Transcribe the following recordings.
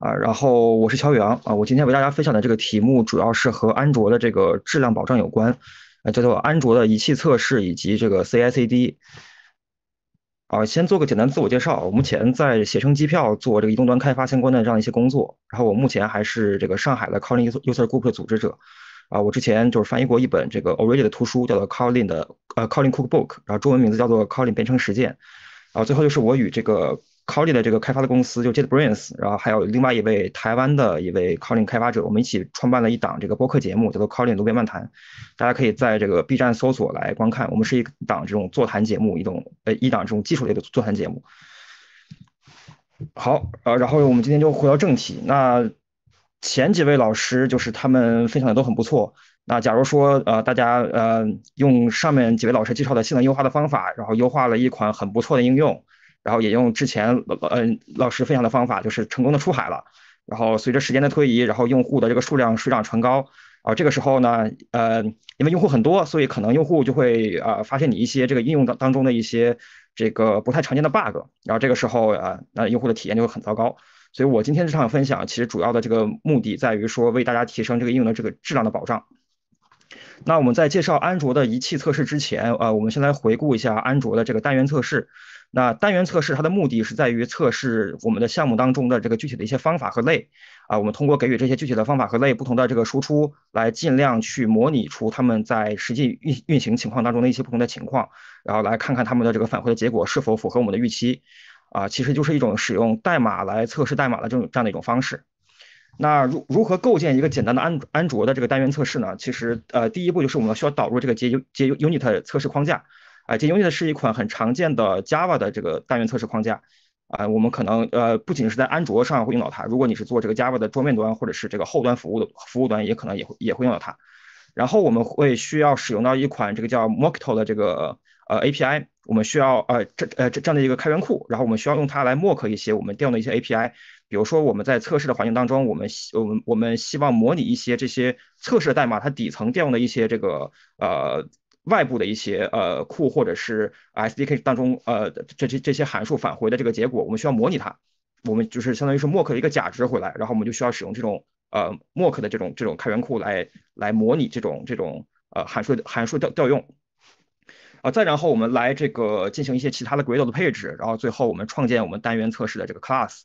啊，然后我是乔宇昂啊，我今天为大家分享的这个题目主要是和安卓的这个质量保障有关，啊叫做安卓的仪器测试以及这个 C I C D。啊，先做个简单自我介绍，我目前在携程机票做这个移动端开发相关的这样一些工作，然后我目前还是这个上海的 Calling User Group 的组织者，啊，我之前就是翻译过一本这个 o r a d l 的图书，叫做 Calling 的呃 Calling Cookbook，然后中文名字叫做 Calling 编程实践，啊，最后就是我与这个。Colin 的这个开发的公司就 JetBrains，然后还有另外一位台湾的一位 Colin 开发者，我们一起创办了一档这个播客节目，叫做 Colin 路边漫谈，大家可以在这个 B 站搜索来观看。我们是一档这种座谈节目，一种呃一档这种技术类的座谈节目。好，呃，然后我们今天就回到正题。那前几位老师就是他们分享的都很不错。那假如说呃大家呃用上面几位老师介绍的性能优化的方法，然后优化了一款很不错的应用。然后也用之前，嗯老师分享的方法，就是成功的出海了。然后随着时间的推移，然后用户的这个数量水涨船高，啊，这个时候呢，呃，因为用户很多，所以可能用户就会啊发现你一些这个应用当当中的一些这个不太常见的 bug。然后这个时候啊，那用户的体验就会很糟糕。所以我今天这场分享其实主要的这个目的在于说，为大家提升这个应用的这个质量的保障。那我们在介绍安卓的仪器测试之前，呃，我们先来回顾一下安卓的这个单元测试。那单元测试它的目的是在于测试我们的项目当中的这个具体的一些方法和类，啊，我们通过给予这些具体的方法和类不同的这个输出，来尽量去模拟出他们在实际运运行情况当中的一些不同的情况，然后来看看他们的这个返回的结果是否符合我们的预期，啊，其实就是一种使用代码来测试代码的这种这样的一种方式。那如如何构建一个简单的安安卓的这个单元测试呢？其实，呃，第一步就是我们需要导入这个 J U Unit 测试框架。啊，这用到的是一款很常见的 Java 的这个单元测试框架，啊，我们可能呃不仅是在安卓上会用到它，如果你是做这个 Java 的桌面端或者是这个后端服务的服务端，也可能也会也会用到它。然后我们会需要使用到一款这个叫 Mockito 的这个呃 API，我们需要呃这呃这样的一个开源库，然后我们需要用它来 Mock 一些我们调用的一些 API，比如说我们在测试的环境当中，我们希我们我们希望模拟一些这些测试代码它底层调用的一些这个呃。外部的一些呃库或者是 SDK 当中呃这这这些函数返回的这个结果，我们需要模拟它。我们就是相当于是默克的一个假值回来，然后我们就需要使用这种呃默克的这种这种开源库来来模拟这种这种呃函数函数调调用。啊，再然后我们来这个进行一些其他的 Gradle 的配置，然后最后我们创建我们单元测试的这个 Class。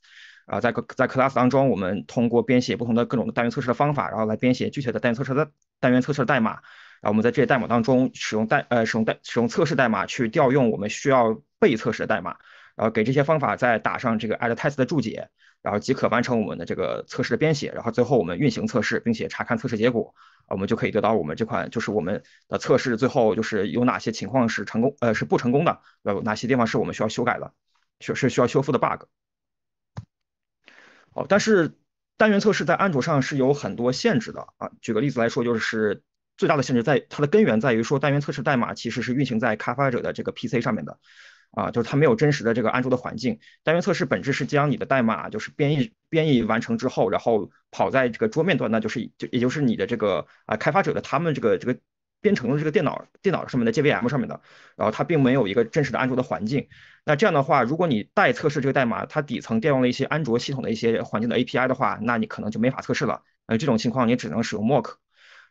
啊，在在 Class 当中，我们通过编写不同的各种单元测试的方法，然后来编写具体的单元测试的单元测试的代码。然后我们在这代码当中使用代呃使用代使用测试代码去调用我们需要被测试的代码，然后给这些方法再打上这个 add t e s t 的注解，然后即可完成我们的这个测试的编写，然后最后我们运行测试，并且查看测试结果，我们就可以得到我们这款就是我们的测试最后就是有哪些情况是成功呃是不成功的，呃哪些地方是我们需要修改的，就是需要修复的 bug。哦，但是单元测试在安卓上是有很多限制的啊，举个例子来说就是。最大的限制在它的根源在于说，单元测试代码其实是运行在开发者的这个 PC 上面的，啊，就是它没有真实的这个安卓的环境。单元测试本质是将你的代码就是编译编译完成之后，然后跑在这个桌面端，那就是就也就是你的这个啊开发者的他们这个这个编程的这个电脑电脑上面的 JVM 上面的，然后它并没有一个真实的安卓的环境。那这样的话，如果你待测试这个代码它底层调用了一些安卓系统的一些环境的 API 的话，那你可能就没法测试了。呃，这种情况你只能使用 Mock。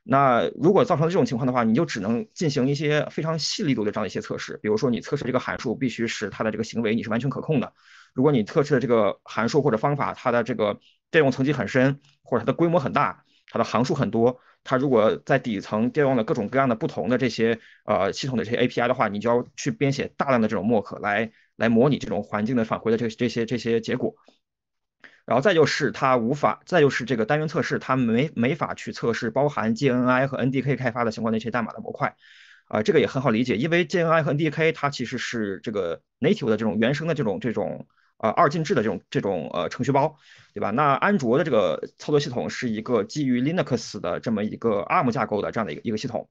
那如果造成了这种情况的话，你就只能进行一些非常细力度的这样一些测试。比如说，你测试这个函数必须是它的这个行为你是完全可控的。如果你测试的这个函数或者方法，它的这个调用层级很深，或者它的规模很大，它的行数很多，它如果在底层调用了各种各样的不同的这些呃系统的这些 API 的话，你就要去编写大量的这种 mock 来来模拟这种环境的返回的这这些这些结果。然后再就是它无法，再就是这个单元测试，它没没法去测试包含 g n i 和 NDK 开发的相关的一些代码的模块，啊，这个也很好理解，因为 g n i 和 NDK 它其实是这个 native 的这种原生的这种这种呃二进制的这种这种呃程序包，对吧？那安卓的这个操作系统是一个基于 Linux 的这么一个 ARM 架构的这样的一个一个系统，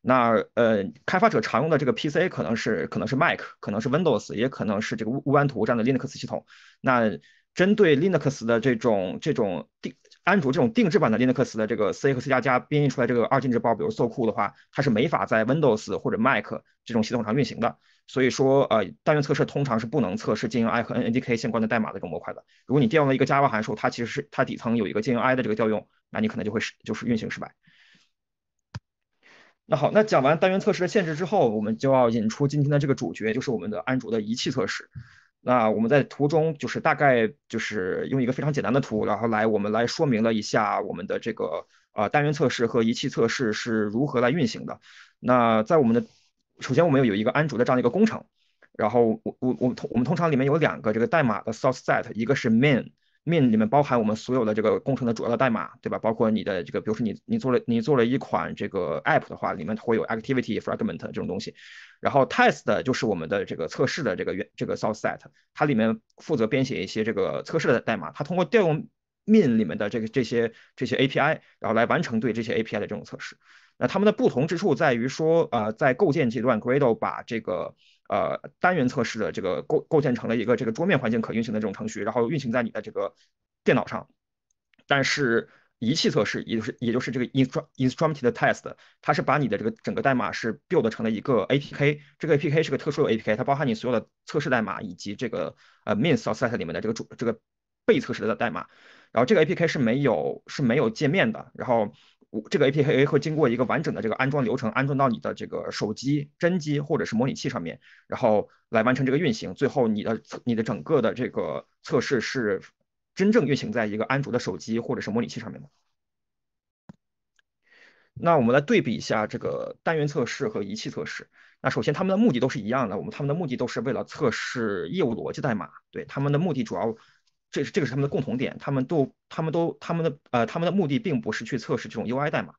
那呃开发者常用的这个 PC 可能是可能是 Mac，可能是 Windows，也可能是这个乌乌班图这样的 Linux 系统，那。针对 Linux 的这种这种定安卓这种定制版的 Linux 的这个 C 和 C 加加编译出来这个二进制包，比如 so 库的话，它是没法在 Windows 或者 Mac 这种系统上运行的。所以说，呃，单元测试通常是不能测试 JNI 和 NNDK 相关的代码的这种模块的。如果你调用了一个 Java 函数，它其实是它底层有一个 JNI 的这个调用，那你可能就会是就是运行失败。那好，那讲完单元测试的限制之后，我们就要引出今天的这个主角，就是我们的安卓的仪器测试。那我们在图中就是大概就是用一个非常简单的图，然后来我们来说明了一下我们的这个呃单元测试和仪器测试是如何来运行的。那在我们的首先我们要有一个安卓的这样一个工程，然后我我我通我们通常里面有两个这个代码的 source set，一个是 main。Main 里面包含我们所有的这个工程的主要的代码，对吧？包括你的这个，比如说你你做了你做了一款这个 App 的话，里面会有 Activity、Fragment 这种东西。然后 Test 就是我们的这个测试的这个原这个 Source Set，它里面负责编写一些这个测试的代码，它通过调用 Main 里面的这个这些这些 API，然后来完成对这些 API 的这种测试。那它们的不同之处在于说，呃，在构建阶段，Gradle 把这个呃，单元测试的这个构构建成了一个这个桌面环境可运行的这种程序，然后运行在你的这个电脑上。但是仪器测试，也就是也就是这个 instrumented test，它是把你的这个整个代码是 build 成了一个 APK，这个 APK 是个特殊的 APK，它包含你所有的测试代码以及这个呃 main s o f e set 里面的这个主这个被测试的代码。然后这个 APK 是没有是没有界面的。然后这个 A P K A 会经过一个完整的这个安装流程，安装到你的这个手机真机或者是模拟器上面，然后来完成这个运行。最后，你的你的整个的这个测试是真正运行在一个安卓的手机或者是模拟器上面的。那我们来对比一下这个单元测试和仪器测试。那首先，他们的目的都是一样的，我们他们的目的都是为了测试业务逻辑代码。对，他们的目的主要。这是这个是他们的共同点，他们都他们都他们的呃他们的目的并不是去测试这种 UI 代码，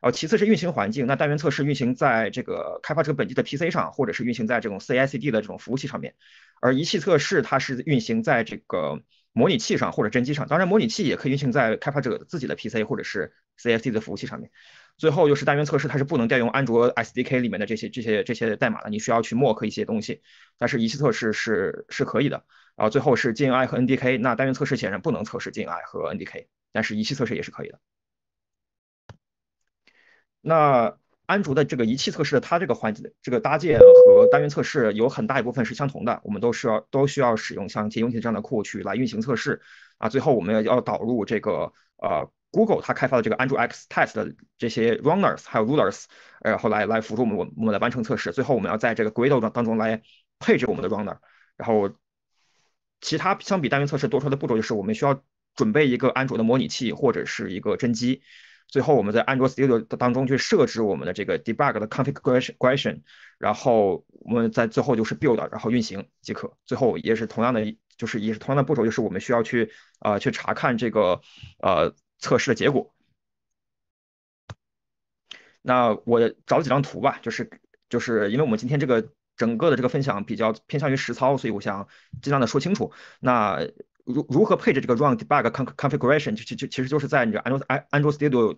然后其次是运行环境，那单元测试运行在这个开发者本地的 PC 上，或者是运行在这种 CICD 的这种服务器上面，而仪器测试它是运行在这个模拟器上或者真机上，当然模拟器也可以运行在开发者自己的 PC 或者是 CICD 的服务器上面，最后就是单元测试它是不能调用安卓 SDK 里面的这些这些这些代码的，你需要去 mock 一些东西，但是仪器测试是是可以的。啊，最后是 g n i 和 NDK。那单元测试显然不能测试 g n i 和 NDK，但是仪器测试也是可以的。那安卓的这个仪器测试，它这个环节、这个搭建和单元测试有很大一部分是相同的。我们都是都需要使用像 j e t i n 这样的库去来运行测试。啊，最后我们要要导入这个呃 Google 它开发的这个 AndroidX Test 的这些 Runners 还有 Rulers，然后来来辅助我们我们来完成测试。最后我们要在这个 Gradle 当中来配置我们的 Runner，然后。其他相比单元测试多出来的步骤就是我们需要准备一个安卓的模拟器或者是一个真机，最后我们在安卓 Studio 当中去设置我们的这个 Debug 的 configuration，然后我们在最后就是 Build，然后运行即可。最后也是同样的，就是也是同样的步骤，就是我们需要去啊去查看这个呃测试的结果。那我找几张图吧，就是就是因为我们今天这个。整个的这个分享比较偏向于实操，所以我想尽量的说清楚。那如如何配置这个 Run Debug Configuration，就就其实就是在你的 Android Android Studio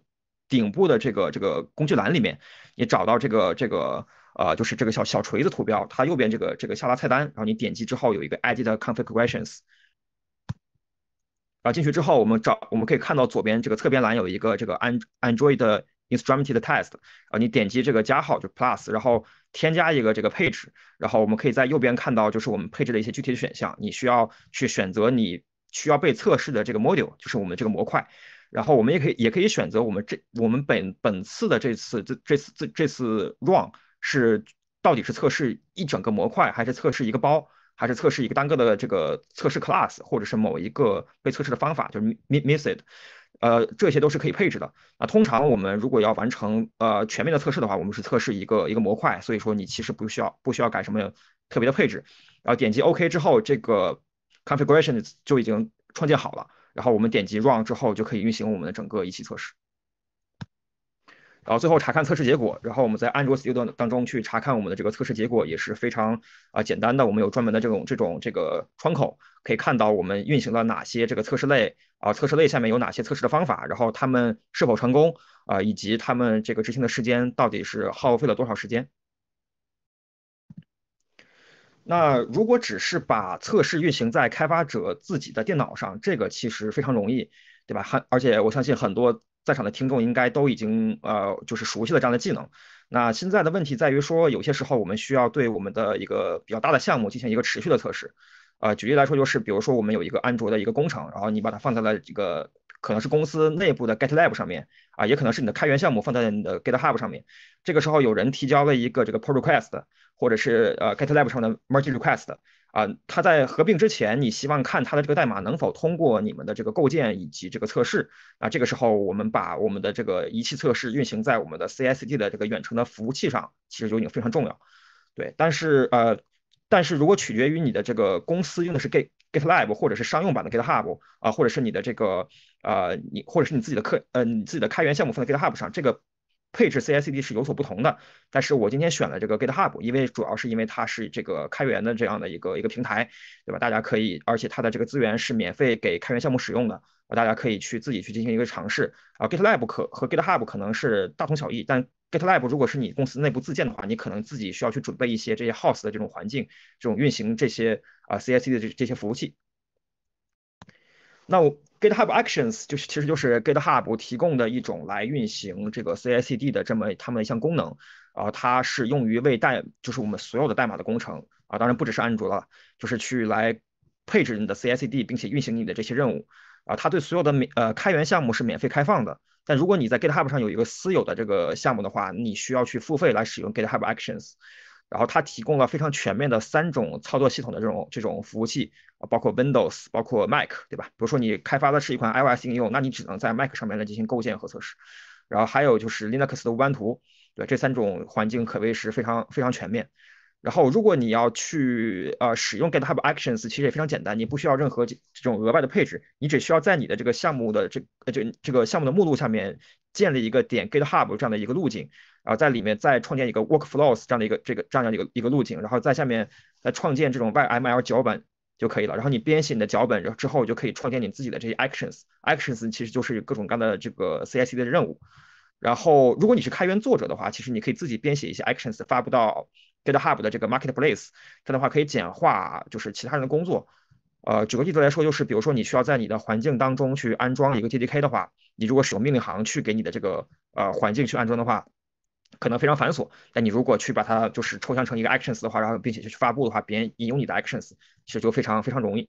顶部的这个这个工具栏里面，你找到这个这个呃就是这个小小锤子图标，它右边这个这个下拉菜单，然后你点击之后有一个 ID t Configurations，然后进去之后，我们找我们可以看到左边这个侧边栏有一个这个 And Android i n s t r u m e n t Test，啊，你点击这个加号就 Plus，然后添加一个这个配置，然后我们可以在右边看到就是我们配置的一些具体的选项，你需要去选择你需要被测试的这个 Module，就是我们这个模块，然后我们也可以也可以选择我们这我们本本次的这次这这次这这次 Run 是到底是测试一整个模块，还是测试一个包，还是测试一个单个的这个测试 Class，或者是某一个被测试的方法，就是 Missed。呃，这些都是可以配置的。那通常我们如果要完成呃全面的测试的话，我们是测试一个一个模块，所以说你其实不需要不需要改什么特别的配置。然后点击 OK 之后，这个 configuration 就已经创建好了。然后我们点击 Run 之后，就可以运行我们的整个仪器测试。然后最后查看测试结果，然后我们在安卓 Studio 当中去查看我们的这个测试结果也是非常啊简单的，我们有专门的这种这种这个窗口可以看到我们运行了哪些这个测试类啊，测试类下面有哪些测试的方法，然后他们是否成功啊，以及他们这个执行的时间到底是耗费了多少时间。那如果只是把测试运行在开发者自己的电脑上，这个其实非常容易，对吧？很而且我相信很多。在场的听众应该都已经呃，就是熟悉了这样的技能。那现在的问题在于说，有些时候我们需要对我们的一个比较大的项目进行一个持续的测试。呃，举例来说，就是比如说我们有一个安卓的一个工程，然后你把它放在了这个可能是公司内部的 GitLab 上面啊，也可能是你的开源项目放在你的 GitHub 上面。这个时候有人提交了一个这个 Pull Request，或者是呃 GitLab 上的 Merge Request。啊，他在合并之前，你希望看他的这个代码能否通过你们的这个构建以及这个测试。啊，这个时候我们把我们的这个仪器测试运行在我们的 C S D 的这个远程的服务器上，其实就已经非常重要。对，但是呃，但是如果取决于你的这个公司用的是 Git GitLab 或者是商用版的 GitHub 啊，或者是你的这个呃你或者是你自己的客呃你自己的开源项目放在 GitHub 上这个。配置 CI/CD 是有所不同的，但是我今天选了这个 GitHub，因为主要是因为它是这个开源的这样的一个一个平台，对吧？大家可以，而且它的这个资源是免费给开源项目使用的，啊，大家可以去自己去进行一个尝试。啊，GitLab 可和 GitHub 可能是大同小异，但 GitLab 如果是你公司内部自建的话，你可能自己需要去准备一些这些 host 的这种环境，这种运行这些啊 CI/CD 的这这些服务器。那我。GitHub Actions 就是其实就是 GitHub 提供的一种来运行这个 CI/CD 的这么他们一项功能，啊，它是用于为代就是我们所有的代码的工程啊，当然不只是安卓了，就是去来配置你的 CI/CD，并且运行你的这些任务，啊，它对所有的免呃开源项目是免费开放的，但如果你在 GitHub 上有一个私有的这个项目的话，你需要去付费来使用 GitHub Actions。然后它提供了非常全面的三种操作系统的这种这种服务器，包括 Windows，包括 Mac，对吧？比如说你开发的是一款 iOS 应用，那你只能在 Mac 上面来进行构建和测试。然后还有就是 Linux 的 u 班图，对这三种环境可谓是非常非常全面。然后如果你要去呃使用 GitHub Actions，其实也非常简单，你不需要任何这这种额外的配置，你只需要在你的这个项目的这呃这这个项目的目录下面建立一个点 GitHub 这样的一个路径。然后在里面再创建一个 workflows 这样的一个这个这样的一个一个路径，然后在下面再创建这种 yml 脚本就可以了。然后你编写你的脚本，然后之后就可以创建你自己的这些 actions。actions 其实就是各种各样的这个 c i c 的任务。然后如果你是开源作者的话，其实你可以自己编写一些 actions 发布到 github 的这个 marketplace。这样的话可以简化就是其他人的工作。呃，举个例子来说，就是比如说你需要在你的环境当中去安装一个 j d k 的话，你如果使用命令行去给你的这个呃环境去安装的话，可能非常繁琐，但你如果去把它就是抽象成一个 actions 的话，然后并且去发布的话，别人引用你的 actions，其实就非常非常容易。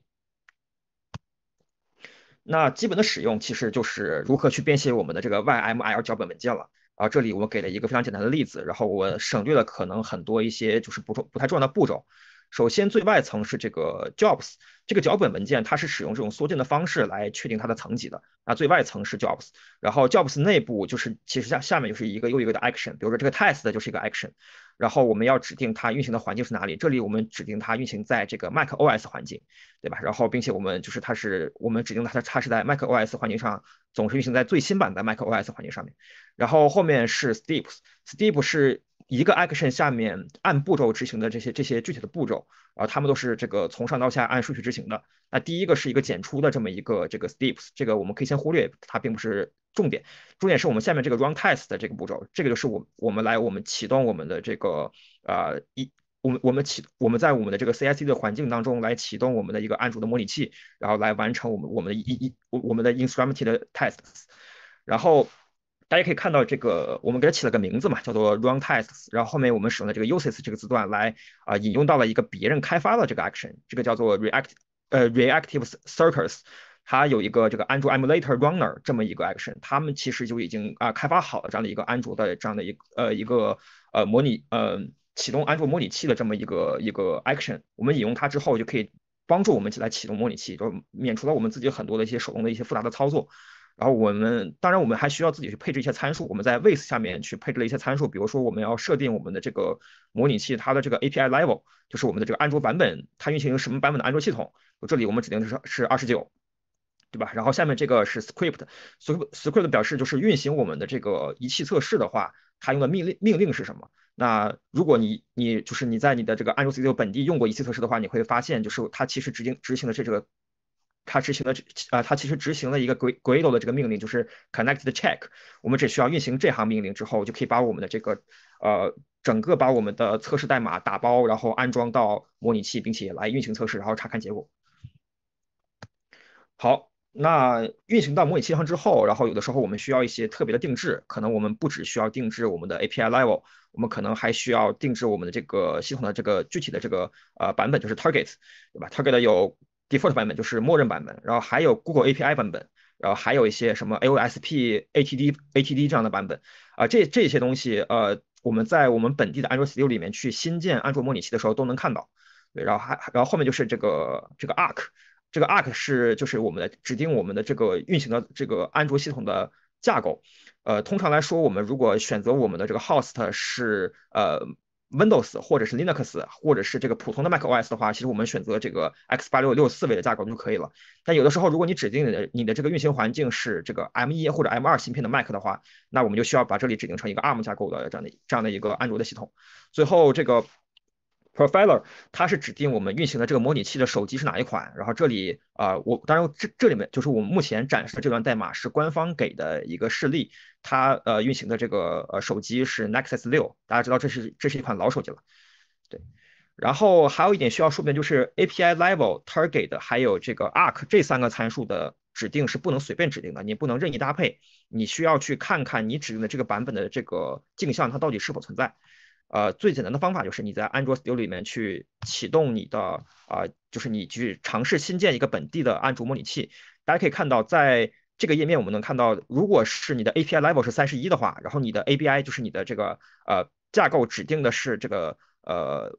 那基本的使用其实就是如何去编写我们的这个 y m l 脚本文件了。啊，这里我给了一个非常简单的例子，然后我省略了可能很多一些就是不重不太重要的步骤。首先，最外层是这个 jobs，这个脚本文件它是使用这种缩进的方式来确定它的层级的啊。最外层是 jobs，然后 jobs 内部就是其实下下面就是一个又一个的 action，比如说这个 test 就是一个 action，然后我们要指定它运行的环境是哪里，这里我们指定它运行在这个 mac os 环境，对吧？然后并且我们就是它是我们指定它它是在 mac os 环境上总是运行在最新版的 mac os 环境上面。然后后面是 steps，step 是一个 action 下面按步骤执行的这些这些具体的步骤，啊，他们都是这个从上到下按顺序执行的。那第一个是一个检出的这么一个这个 steps，这个我们可以先忽略，它并不是重点。重点是我们下面这个 run test 这个步骤，这个就是我我们来我们启动我们的这个呃一我们我们启我们在我们的这个 c i c 的环境当中来启动我们的一个安卓的模拟器，然后来完成我们我们的一一我我们的 instrumented tests，然后。大家可以看到，这个我们给它起了个名字嘛，叫做 run tests。然后后面我们使用的这个 uses 这个字段来啊引用到了一个别人开发的这个 action，这个叫做 react，呃 reactive circus，它有一个这个安卓 i emulator runner 这么一个 action，他们其实就已经啊开发好了这样的一个安卓的这样的一个呃一个呃模拟呃启动安卓模拟器的这么一个一个 action。我们引用它之后，就可以帮助我们起来启动模拟器，就免除了我们自己很多的一些手动的一些复杂的操作。然后我们当然我们还需要自己去配置一些参数，我们在 w i t e 下面去配置了一些参数，比如说我们要设定我们的这个模拟器它的这个 API level，就是我们的这个安卓版本它运行什么版本的安卓系统，这里我们指定是是二十九，对吧？然后下面这个是 Script，Script 表示就是运行我们的这个仪器测试的话，它用的命令命令是什么？那如果你你就是你在你的这个安卓 studio 本地用过仪器测试的话，你会发现就是它其实执行执行的是这个。它执行的，啊，它其实执行了一个 gradle 的这个命令，就是 c o n n e c t t h e check。我们只需要运行这行命令之后，就可以把我们的这个，呃，整个把我们的测试代码打包，然后安装到模拟器，并且来运行测试，然后查看结果。好，那运行到模拟器上之后，然后有的时候我们需要一些特别的定制，可能我们不只需要定制我们的 API level，我们可能还需要定制我们的这个系统的这个具体的这个，呃，版本，就是 target，对吧？target 有。Default 版本就是默认版本，然后还有 Google API 版本，然后还有一些什么 AOSP、ATD、ATD 这样的版本啊，这这些东西呃，我们在我们本地的 Android Studio 里面去新建安卓模拟器的时候都能看到。对，然后还然后后面就是这个这个 a r c 这个 a r c 是就是我们的指定我们的这个运行的这个安卓系统的架构。呃，通常来说，我们如果选择我们的这个 Host 是呃。Windows 或者是 Linux，或者是这个普通的 Mac OS 的话，其实我们选择这个 x86 六四位的架构就可以了。但有的时候，如果你指定的你的这个运行环境是这个 M1 或者 M2 芯片的 Mac 的话，那我们就需要把这里指定成一个 ARM 架构的这样的这样的一个安卓的系统。最后，这个 Profiler 它是指定我们运行的这个模拟器的手机是哪一款。然后这里啊，我当然这这里面就是我们目前展示的这段代码是官方给的一个示例。它呃运行的这个呃手机是 Nexus 六，大家知道这是这是一款老手机了。对，然后还有一点需要说明，就是 API level target 还有这个 arc 这三个参数的指定是不能随便指定的，你不能任意搭配，你需要去看看你指定的这个版本的这个镜像它到底是否存在。呃，最简单的方法就是你在 Android Studio 里面去启动你的啊，就是你去尝试新建一个本地的安卓模拟器，大家可以看到在。这个页面我们能看到，如果是你的 API level 是三十一的话，然后你的 ABI 就是你的这个呃架构指定的是这个呃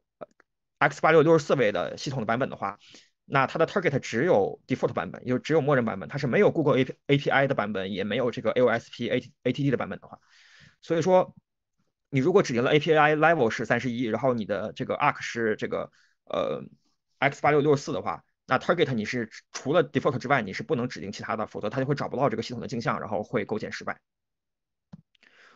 x 八六六十四位的系统的版本的话，那它的 target 只有 default 版本，也就只有默认版本，它是没有 Google A A P I 的版本，也没有这个 A O S P A A T d 的版本的话，所以说你如果指定了 API level 是三十一，然后你的这个 a r c 是这个呃 x 八六六十四的话。那 target 你是除了 default 之外，你是不能指定其他的，否则它就会找不到这个系统的镜像，然后会构建失败。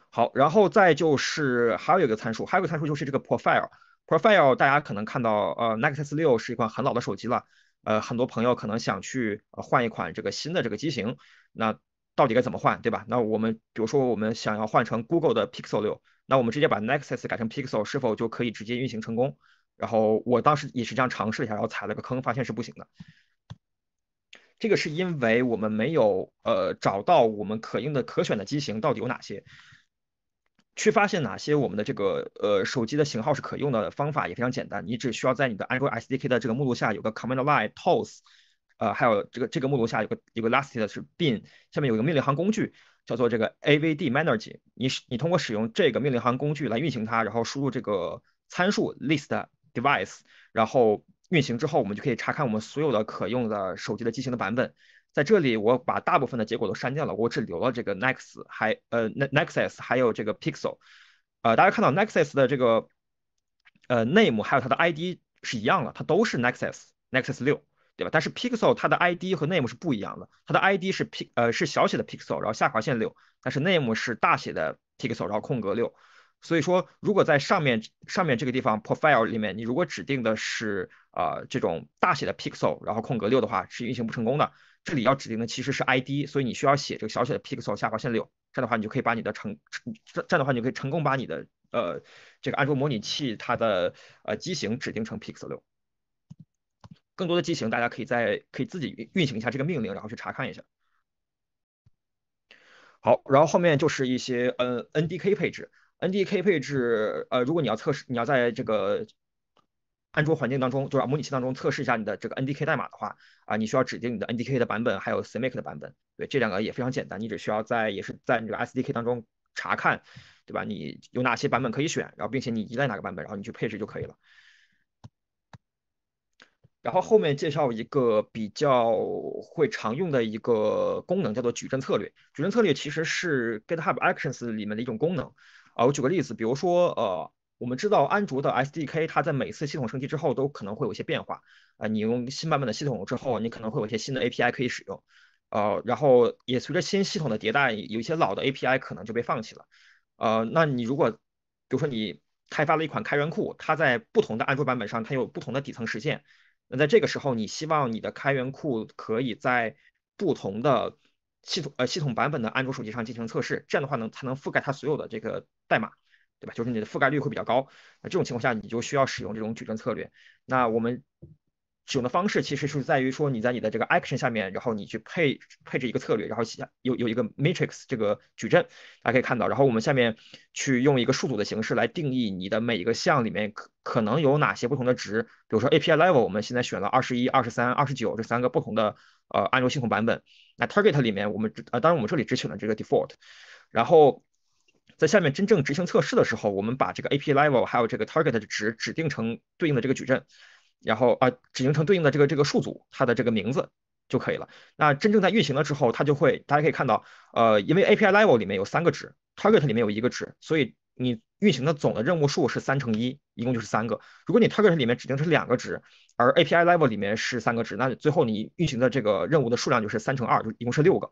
好，然后再就是还有一个参数，还有一个参数就是这个 profile。profile 大家可能看到，呃，Nexus 六是一款很老的手机了，呃，很多朋友可能想去换一款这个新的这个机型，那到底该怎么换，对吧？那我们比如说我们想要换成 Google 的 Pixel 六，那我们直接把 Nexus 改成 Pixel，是否就可以直接运行成功？然后我当时也是这样尝试了一下，然后踩了个坑，发现是不行的。这个是因为我们没有呃找到我们可用的可选的机型到底有哪些，去发现哪些我们的这个呃手机的型号是可用的方法也非常简单。你只需要在你的 Android SDK 的这个目录下有个 command line tools，呃还有这个这个目录下有个有个 last 是 bin，下面有一个命令行工具叫做这个 AVD Manager。你你通过使用这个命令行工具来运行它，然后输入这个参数 list。device，然后运行之后，我们就可以查看我们所有的可用的手机的机型的版本。在这里，我把大部分的结果都删掉了，我只留了这个 n e x 还呃 N e x u s 还有这个 Pixel。呃，大家看到 Nexus 的这个呃 name 还有它的 ID 是一样的，它都是 Nexus Nexus 六，对吧？但是 Pixel 它的 ID 和 name 是不一样的，它的 ID 是 P 呃是小写的 Pixel，然后下划线六，但是 name 是大写的 Pixel，然后空格六。所以说，如果在上面上面这个地方 profile 里面，你如果指定的是啊这种大写的 Pixel，然后空格六的话，是运行不成功的。这里要指定的其实是 ID，所以你需要写这个小写的 Pixel 下划线六。这样的话，你就可以把你的成这这样的话，你就可以成功把你的呃这个安卓模拟器它的呃机型指定成 Pixel。更多的机型，大家可以在可以自己运运行一下这个命令，然后去查看一下。好，然后后面就是一些嗯 NDK 配置。NDK 配置，呃，如果你要测试，你要在这个安卓环境当中，就是模拟器当中测试一下你的这个 NDK 代码的话，啊，你需要指定你的 NDK 的版本，还有 CMake 的版本。对，这两个也非常简单，你只需要在，也是在你这个 SDK 当中查看，对吧？你有哪些版本可以选，然后并且你依赖哪个版本，然后你去配置就可以了。然后后面介绍一个比较会常用的一个功能，叫做矩阵策略。矩阵策略其实是 GitHub Actions 里面的一种功能。啊，我举个例子，比如说，呃，我们知道安卓的 SDK，它在每次系统升级之后都可能会有一些变化。啊，你用新版本的系统之后，你可能会有一些新的 API 可以使用。呃，然后也随着新系统的迭代，有一些老的 API 可能就被放弃了。呃，那你如果，比如说你开发了一款开源库，它在不同的安卓版本上，它有不同的底层实现。那在这个时候，你希望你的开源库可以在不同的系统呃系统版本的安卓手机上进行测试，这样的话能才能覆盖它所有的这个。代码，对吧？就是你的覆盖率会比较高，那这种情况下你就需要使用这种矩阵策略。那我们使用的方式其实是在于说，你在你的这个 action 下面，然后你去配配置一个策略，然后下有有一个 matrix 这个矩阵，大家可以看到。然后我们下面去用一个数组的形式来定义你的每一个项里面可可能有哪些不同的值。比如说 API level，我们现在选了二十一、二十三、二十九这三个不同的呃安卓系统版本。那 target 里面我们呃当然我们这里只选了这个 default，然后。在下面真正执行测试的时候，我们把这个 API level 还有这个 target 的值指定成对应的这个矩阵，然后啊，指定成对应的这个这个数组，它的这个名字就可以了。那真正在运行了之后，它就会，大家可以看到，呃，因为 API level 里面有三个值，target 里面有一个值，所以你运行的总的任务数是三乘一，一共就是三个。如果你 target 里面指定是两个值，而 API level 里面是三个值，那最后你运行的这个任务的数量就是三乘二，就一共是六个。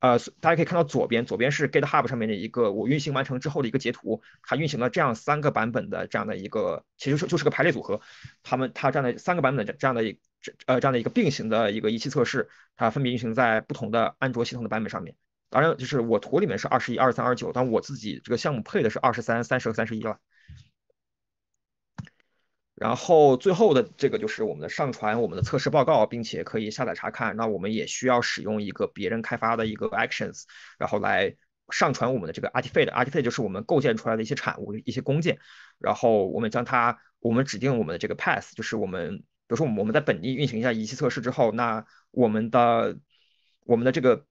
呃，大家可以看到左边，左边是 GitHub 上面的一个我运行完成之后的一个截图，它运行了这样三个版本的这样的一个，其实是就是个排列组合，它们它这样的三个版本的这样的一这呃这样的一个并行的一个仪器测试，它分别运行在不同的安卓系统的版本上面。当然，就是我图里面是二十一、二三、二九，但我自己这个项目配的是二十三、三十和三十一了。然后最后的这个就是我们的上传我们的测试报告，并且可以下载查看。那我们也需要使用一个别人开发的一个 Actions，然后来上传我们的这个 artifact。artifact 就是我们构建出来的一些产物、一些工件。然后我们将它，我们指定我们的这个 path，就是我们，比如说我们我们在本地运行一下仪器测试之后，那我们的我们的这个。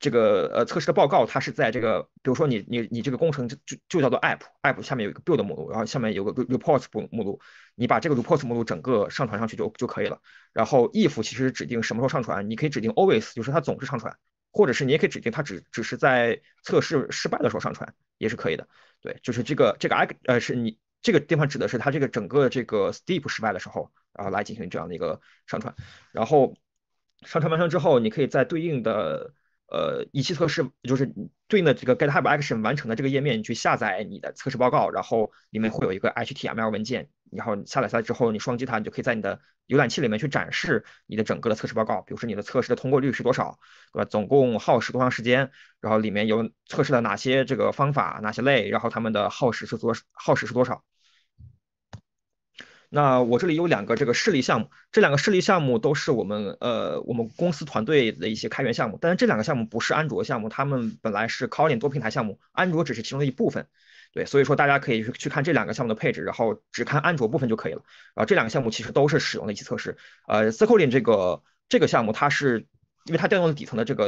这个呃测试的报告，它是在这个，比如说你你你这个工程就就就叫做 app，app 下面有一个 build 目录，然后下面有个 reports 目目录，你把这个 reports 目录整个上传上去就就可以了。然后 if 其实指定什么时候上传，你可以指定 always，就是它总是上传，或者是你也可以指定它只只是在测试失败的时候上传也是可以的。对，就是这个这个 i 呃是你这个地方指的是它这个整个这个 step e 失败的时候，然后来进行这样的一个上传。然后上传完成之后，你可以在对应的。呃，仪器测试就是对应的这个 GitHub Action 完成的这个页面去下载你的测试报告，然后里面会有一个 HTML 文件，然后你下载下来之后你双击它，你就可以在你的浏览器里面去展示你的整个的测试报告。比如说你的测试的通过率是多少，对吧？总共耗时多长时间？然后里面有测试了哪些这个方法，哪些类，然后他们的耗时是多耗时是多少？那我这里有两个这个示例项目，这两个示例项目都是我们呃我们公司团队的一些开源项目，但是这两个项目不是安卓项目，他们本来是 c o l i n 多平台项目，安卓只是其中的一部分。对，所以说大家可以去看这两个项目的配置，然后只看安卓部分就可以了。啊，这两个项目其实都是使用了一些测试。呃，Cotlin 这个这个项目它是。因为它调用了底层的这个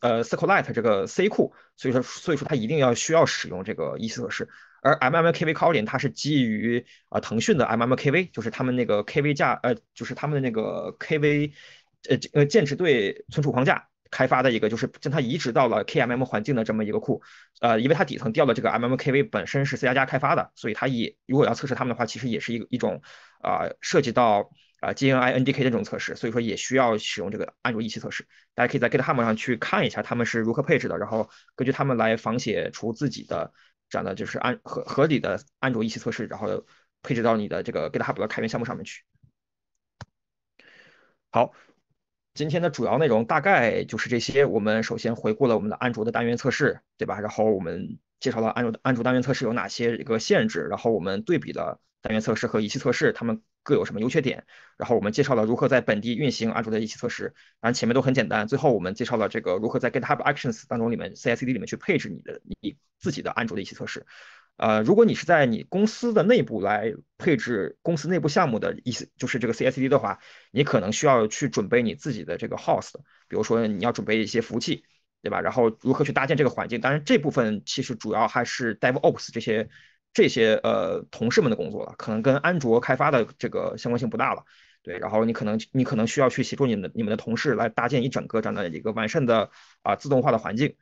呃 SQLite 这个 C 库，所以说所以说它一定要需要使用这个 e c 测试。而 MMKV c o i n g 它是基于啊腾讯的 MMKV，就是他们那个 KV 架呃，就是他们的那个 KV，呃呃建制队对存储框架开发的一个，就是将它移植到了 KMM 环境的这么一个库。呃，因为它底层调的这个 MMKV 本身是 C 加加开发的，所以它也如果要测试他们的话，其实也是一一种啊涉及到。啊 g N I N D K 这种测试，所以说也需要使用这个安卓仪器测试。大家可以在 GitHub 上去看一下他们是如何配置的，然后根据他们来仿写出自己的这样的就是安合合理的安卓仪器测试，然后配置到你的这个 GitHub 的开源项目上面去。好，今天的主要内容大概就是这些。我们首先回顾了我们的安卓的单元测试，对吧？然后我们介绍了安卓的安卓单元测试有哪些一个限制，然后我们对比了单元测试和仪器测试，他们。各有什么优缺点，然后我们介绍了如何在本地运行安卓的一起测试，当然前面都很简单，最后我们介绍了这个如何在 GitHub Actions 当中里面 C I C D 里面去配置你的你自己的安卓的一起测试，呃，如果你是在你公司的内部来配置公司内部项目的意思就是这个 C I C D 的话，你可能需要去准备你自己的这个 host，比如说你要准备一些服务器，对吧？然后如何去搭建这个环境，当然这部分其实主要还是 DevOps 这些。这些呃同事们的工作了，可能跟安卓开发的这个相关性不大了，对，然后你可能你可能需要去协助你的你们的同事来搭建一整个这样的一个完善的啊自动化的环境。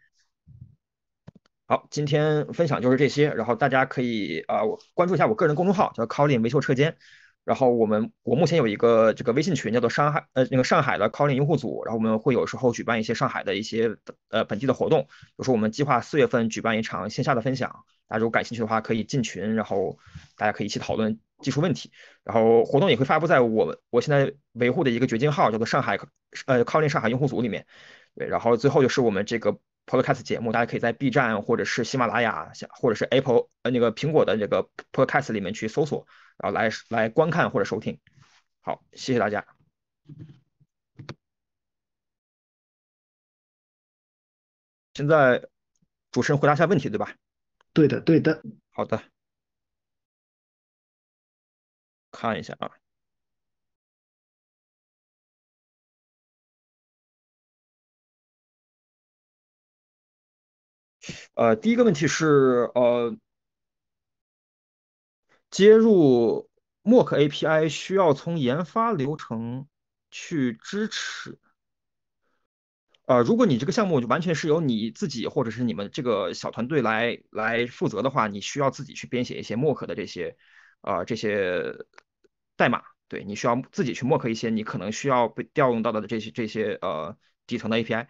好，今天分享就是这些，然后大家可以啊关注一下我个人公众号叫 Colin 维修车间，然后我们我目前有一个这个微信群叫做上海呃那个上海的 Colin 用户组，然后我们会有时候举办一些上海的一些呃本地的活动，比如说我们计划四月份举办一场线下的分享。大家如果感兴趣的话，可以进群，然后大家可以一起讨论技术问题，然后活动也会发布在我我现在维护的一个掘金号，叫做上海呃靠近上海用户组里面。对，然后最后就是我们这个 Podcast 节目，大家可以在 B 站或者是喜马拉雅，或者是 Apple 呃那个苹果的这个 Podcast 里面去搜索，然后来来观看或者收听。好，谢谢大家。现在主持人回答一下问题，对吧？对的，对的。好的，看一下啊。呃，第一个问题是，呃，接入 c 克 API 需要从研发流程去支持。呃，如果你这个项目就完全是由你自己或者是你们这个小团队来来负责的话，你需要自己去编写一些默 k 的这些，呃，这些代码，对你需要自己去默 k 一些你可能需要被调用到的这些这些呃底层的 API。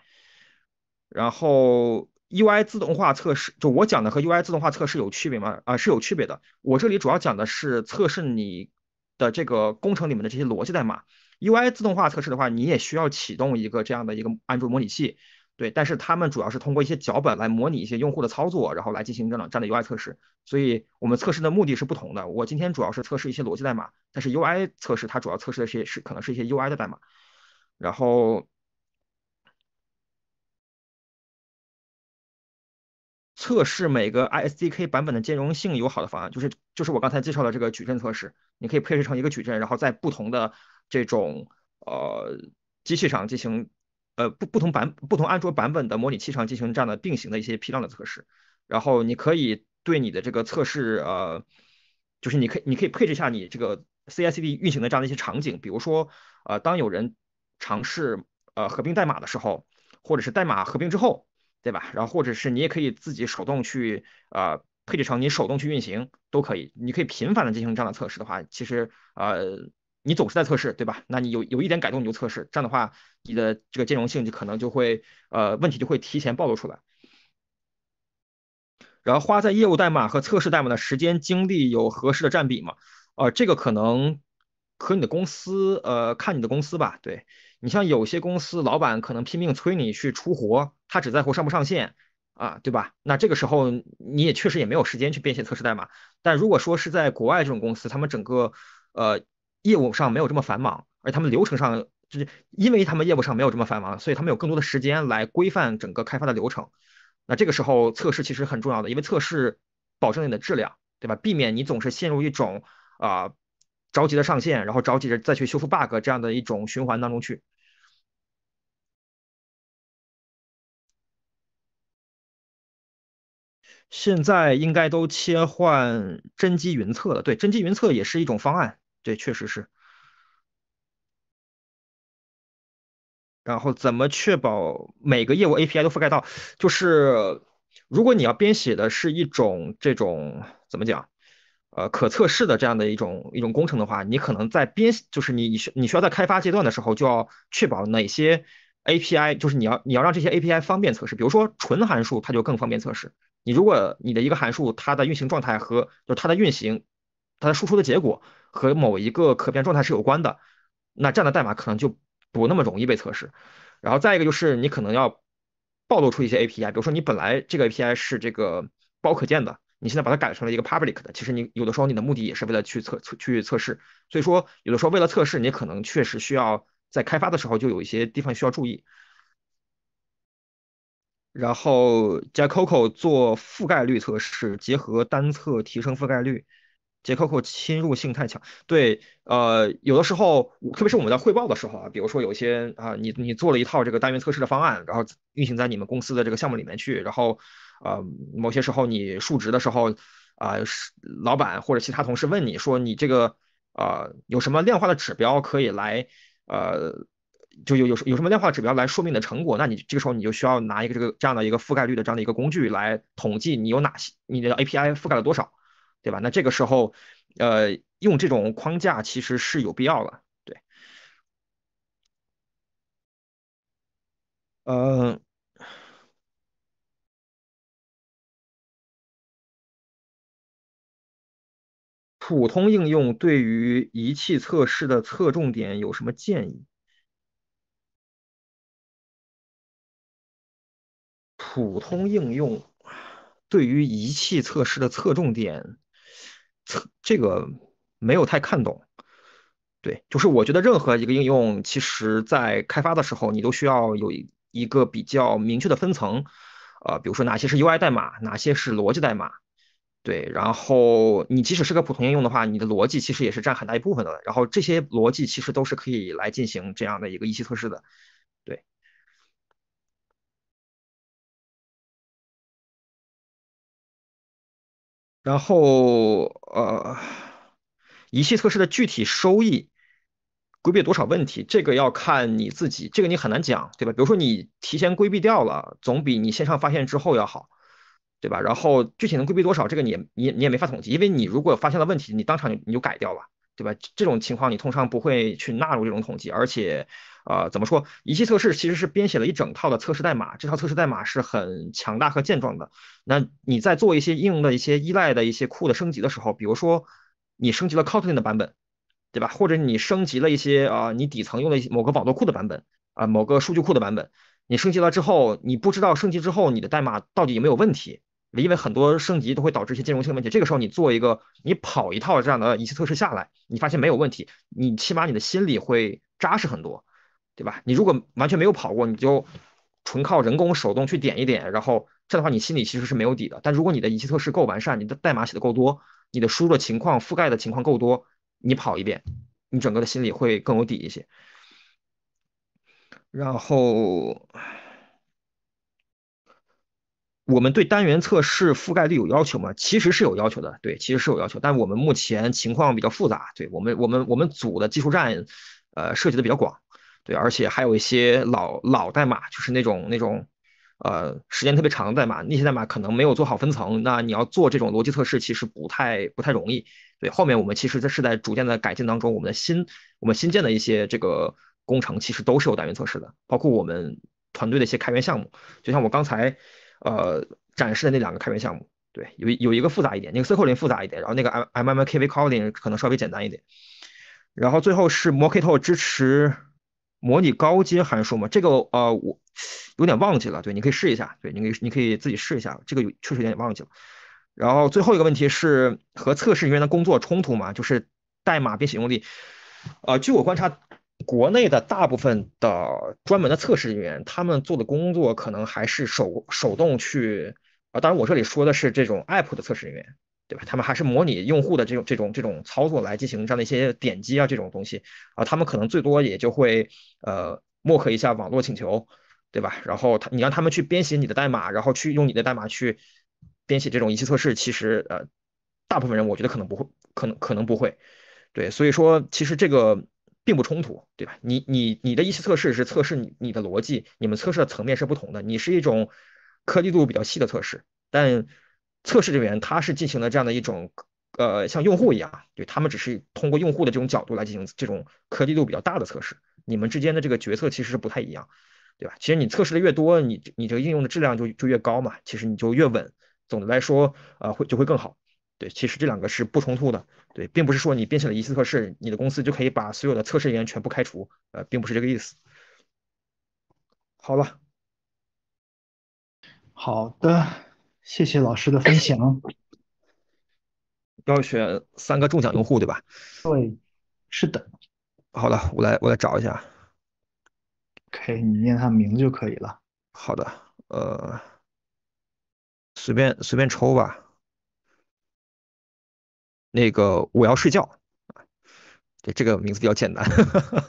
然后 UI 自动化测试，就我讲的和 UI 自动化测试有区别吗？啊，是有区别的。我这里主要讲的是测试你的这个工程里面的这些逻辑代码。UI 自动化测试的话，你也需要启动一个这样的一个安卓模拟器，对。但是他们主要是通过一些脚本来模拟一些用户的操作，然后来进行这样这样的 UI 测试。所以我们测试的目的是不同的。我今天主要是测试一些逻辑代码，但是 UI 测试它主要测试的是是可能是一些 UI 的代码。然后测试每个 ISDK 版本的兼容性友好的方案，就是就是我刚才介绍的这个矩阵测试，你可以配置成一个矩阵，然后在不同的这种呃机器上进行呃不不同版不同安卓版本的模拟器上进行这样的并行的一些批量的测试，然后你可以对你的这个测试呃，就是你可以你可以配置一下你这个 C I C D 运行的这样的一些场景，比如说呃当有人尝试呃合并代码的时候，或者是代码合并之后对吧？然后或者是你也可以自己手动去呃配置成你手动去运行都可以，你可以频繁的进行这样的测试的话，其实呃。你总是在测试，对吧？那你有有一点改动你就测试，这样的话你的这个兼容性就可能就会呃问题就会提前暴露出来。然后花在业务代码和测试代码的时间精力有合适的占比吗？呃，这个可能和你的公司呃看你的公司吧。对你像有些公司老板可能拼命催你去出活，他只在乎上不上线啊，对吧？那这个时候你也确实也没有时间去编写测试代码。但如果说是在国外这种公司，他们整个呃。业务上没有这么繁忙，而他们流程上就是因为他们业务上没有这么繁忙，所以他们有更多的时间来规范整个开发的流程。那这个时候测试其实很重要的，因为测试保证你的质量，对吧？避免你总是陷入一种啊着急的上线，然后着急着再去修复 bug 这样的一种循环当中去。现在应该都切换真机云测了，对，真机云测也是一种方案。对，确实是。然后怎么确保每个业务 API 都覆盖到？就是如果你要编写的是一种这种怎么讲？呃，可测试的这样的一种一种工程的话，你可能在编就是你你你需要在开发阶段的时候就要确保哪些 API，就是你要你要让这些 API 方便测试。比如说纯函数，它就更方便测试。你如果你的一个函数它的运行状态和就它的运行它的输出的结果。和某一个可变状态是有关的，那这样的代码可能就不那么容易被测试。然后再一个就是，你可能要暴露出一些 API，比如说你本来这个 API 是这个包可见的，你现在把它改成了一个 public 的。其实你有的时候你的目的也是为了去测测去测试。所以说有的时候为了测试，你可能确实需要在开发的时候就有一些地方需要注意。然后加 c o c o 做覆盖率测试，结合单测提升覆盖率。结口库侵入性太强，对，呃，有的时候，特别是我们在汇报的时候啊，比如说有些啊，你你做了一套这个单元测试的方案，然后运行在你们公司的这个项目里面去，然后，呃，某些时候你述职的时候，啊，是老板或者其他同事问你说你这个，呃，有什么量化的指标可以来，呃，就有有有什么量化指标来说明你的成果？那你这个时候你就需要拿一个这个这样的一个覆盖率的这样的一个工具来统计你有哪些你的 API 覆盖了多少。对吧？那这个时候，呃，用这种框架其实是有必要的。对，呃，普通应用对于仪器测试的侧重点有什么建议？普通应用对于仪器测试的侧重点。这个没有太看懂，对，就是我觉得任何一个应用，其实在开发的时候，你都需要有一个比较明确的分层，呃，比如说哪些是 UI 代码，哪些是逻辑代码，对，然后你即使是个普通应用的话，你的逻辑其实也是占很大一部分的，然后这些逻辑其实都是可以来进行这样的一个一期测试的。然后，呃，仪器测试的具体收益规避多少问题，这个要看你自己，这个你很难讲，对吧？比如说你提前规避掉了，总比你线上发现之后要好，对吧？然后具体能规避多少，这个你你你也没法统计，因为你如果发现了问题，你当场你就改掉了，对吧？这种情况你通常不会去纳入这种统计，而且。啊，怎么说？仪器测试其实是编写了一整套的测试代码，这套测试代码是很强大和健壮的。那你在做一些应用的一些依赖的一些库的升级的时候，比如说你升级了 Kotlin 的版本，对吧？或者你升级了一些啊，你底层用的一些某个网络库的版本啊，某个数据库的版本，你升级了之后，你不知道升级之后你的代码到底有没有问题，因为很多升级都会导致一些兼容性问题。这个时候你做一个，你跑一套这样的仪器测试下来，你发现没有问题，你起码你的心里会扎实很多。对吧？你如果完全没有跑过，你就纯靠人工手动去点一点，然后这样的话，你心里其实是没有底的。但如果你的仪器测试够完善，你的代码写的够多，你的输入的情况覆盖的情况够多，你跑一遍，你整个的心里会更有底一些。然后，我们对单元测试覆盖率有要求吗？其实是有要求的，对，其实是有要求。但我们目前情况比较复杂，对我们我们我们组的技术站，呃，涉及的比较广。对，而且还有一些老老代码，就是那种那种，呃，时间特别长的代码，那些代码可能没有做好分层，那你要做这种逻辑测试，其实不太不太容易。对，后面我们其实是在逐渐的改进当中，我们的新我们新建的一些这个工程，其实都是有单元测试的，包括我们团队的一些开源项目，就像我刚才，呃，展示的那两个开源项目，对，有有一个复杂一点，那个 C++ q l 复杂一点，然后那个 M M M K V Coding 可能稍微简单一点，然后最后是 Mockito 支持。模拟高阶函数嘛，这个呃我有点忘记了，对，你可以试一下，对，你可以你可以自己试一下，这个确实有点忘记了。然后最后一个问题是和测试人员的工作冲突嘛，就是代码编写用力。呃，据我观察，国内的大部分的专门的测试人员，他们做的工作可能还是手手动去啊，当然我这里说的是这种 app 的测试人员。对吧？他们还是模拟用户的这种、这种、这种操作来进行这样的一些点击啊，这种东西啊，他们可能最多也就会呃默克一下网络请求，对吧？然后他你让他们去编写你的代码，然后去用你的代码去编写这种仪器测试，其实呃，大部分人我觉得可能不会，可能可能不会，对，所以说其实这个并不冲突，对吧？你你你的仪器测试是测试你你的逻辑，你们测试的层面是不同的，你是一种颗粒度比较细的测试，但。测试人员他是进行了这样的一种，呃，像用户一样，对他们只是通过用户的这种角度来进行这种颗粒度比较大的测试。你们之间的这个决策其实是不太一样，对吧？其实你测试的越多，你你这个应用的质量就就越高嘛，其实你就越稳。总的来说，呃，会就会更好。对，其实这两个是不冲突的。对，并不是说你编写了一次测试，你的公司就可以把所有的测试人员全部开除，呃，并不是这个意思。好了。好的。谢谢老师的分享。要选三个中奖用户，对吧？对，是的。好的，我来，我来找一下。可以，你念他名字就可以了。好的，呃，随便随便抽吧。那个我要睡觉。对，这个名字比较简单。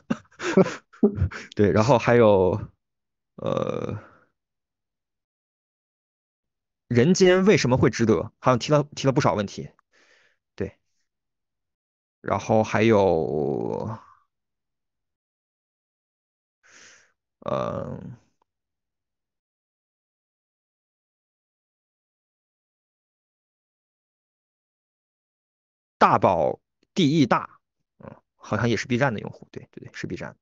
对，然后还有，呃。人间为什么会值得？好像提到提了不少问题，对，然后还有，嗯，大宝 D E 大，嗯，好像也是 B 站的用户，对对对，是 B 站。